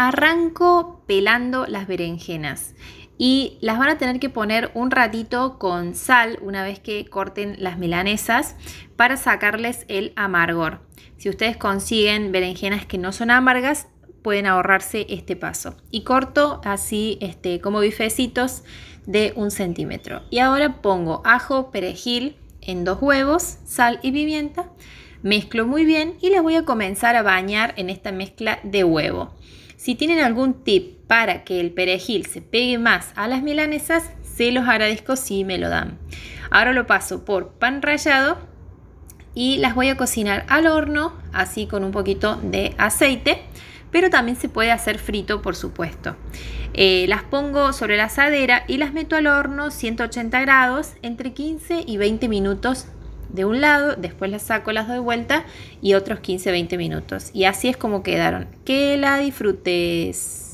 arranco pelando las berenjenas y las van a tener que poner un ratito con sal una vez que corten las melanesas para sacarles el amargor. Si ustedes consiguen berenjenas que no son amargas, pueden ahorrarse este paso. Y corto así este, como bifecitos de un centímetro. Y ahora pongo ajo, perejil en dos huevos, sal y pimienta Mezclo muy bien y las voy a comenzar a bañar en esta mezcla de huevo. Si tienen algún tip para que el perejil se pegue más a las milanesas, se los agradezco si me lo dan. Ahora lo paso por pan rallado y las voy a cocinar al horno, así con un poquito de aceite, pero también se puede hacer frito, por supuesto. Eh, las pongo sobre la asadera y las meto al horno 180 grados entre 15 y 20 minutos de un lado, después las saco, las doy vuelta y otros 15-20 minutos. Y así es como quedaron. Que la disfrutes.